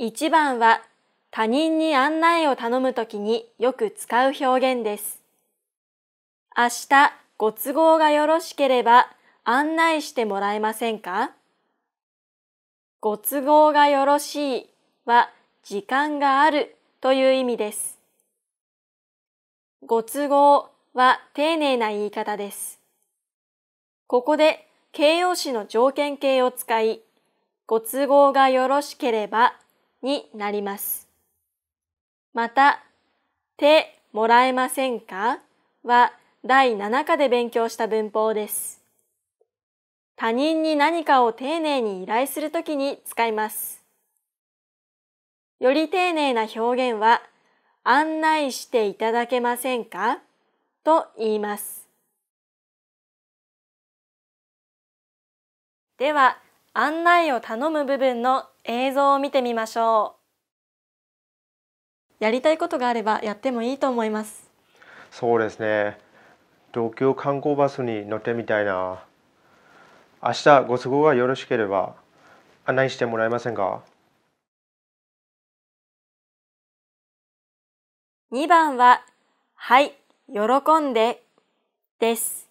1番は他人に案内を頼むときによく使う表現です。明日ご都合がよろしければ案内してもらえませんかご都合がよろしいは時間があるという意味です。ご都合は丁寧な言い方です。ここで形容詞の条件形を使い、ご都合がよろしければになります。また、てもらえませんかは第7課で勉強した文法です。他人に何かを丁寧に依頼するときに使います。より丁寧な表現は、案内していただけませんかと言います。では、案内を頼む部分の映像を見てみましょうやりたいことがあればやってもいいと思いますそうですね東京観光バスに乗ってみたいな明日ご都合がよろしければ案内してもらえませんか2番は、はい、喜んで、です。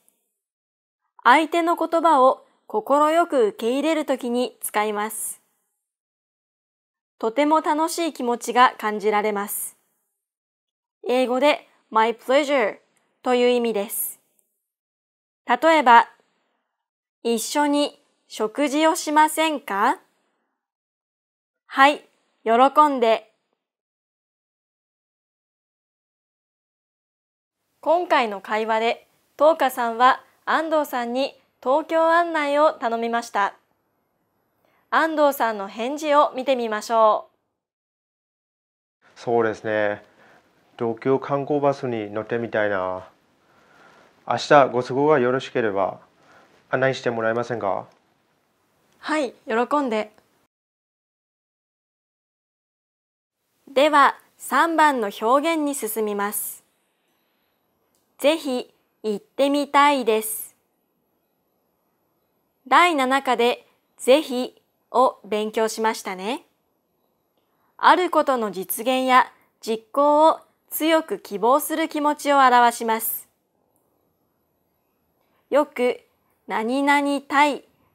相手の言葉を心よく受け入れるときに使います。とても楽しい気持ちが感じられます。英語で my pleasure という意味です。例えば、一緒に食事をしませんかはい、喜んで。今回の会話で、東花さんは安藤さんに東京案内を頼みました。安藤さんの返事を見てみましょう。そうですね。東京観光バスに乗ってみたいな。明日ご都合がよろしければ案内してもらえませんかはい喜んででは三番の表現に進みますぜひ行ってみたいです第7課で是非を勉強しましたね。あることの実現や実行を強く希望する気持ちを表します。よく何々い」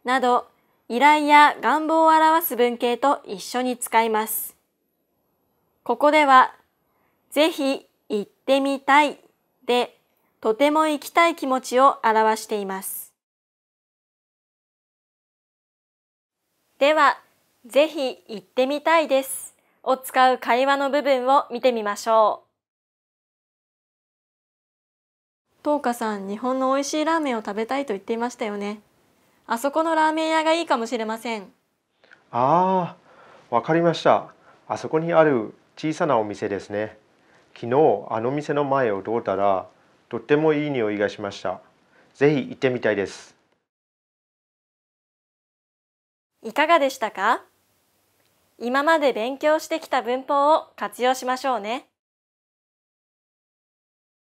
など依頼や願望を表す文型と一緒に使います。ここでは、ぜひ行ってみたいで、とても行きたい気持ちを表しています。では、ぜひ行ってみたいです。を使う会話の部分を見てみましょう。とうかさん、日本の美味しいラーメンを食べたいと言っていましたよね。あそこのラーメン屋がいいかもしれません。ああ、わかりました。あそこにある小さなお店ですね。昨日あの店の前を通ったらとってもいい匂いがしました。ぜひ行ってみたいです。いかがでしたか今まで勉強してきた文法を活用しましょうね。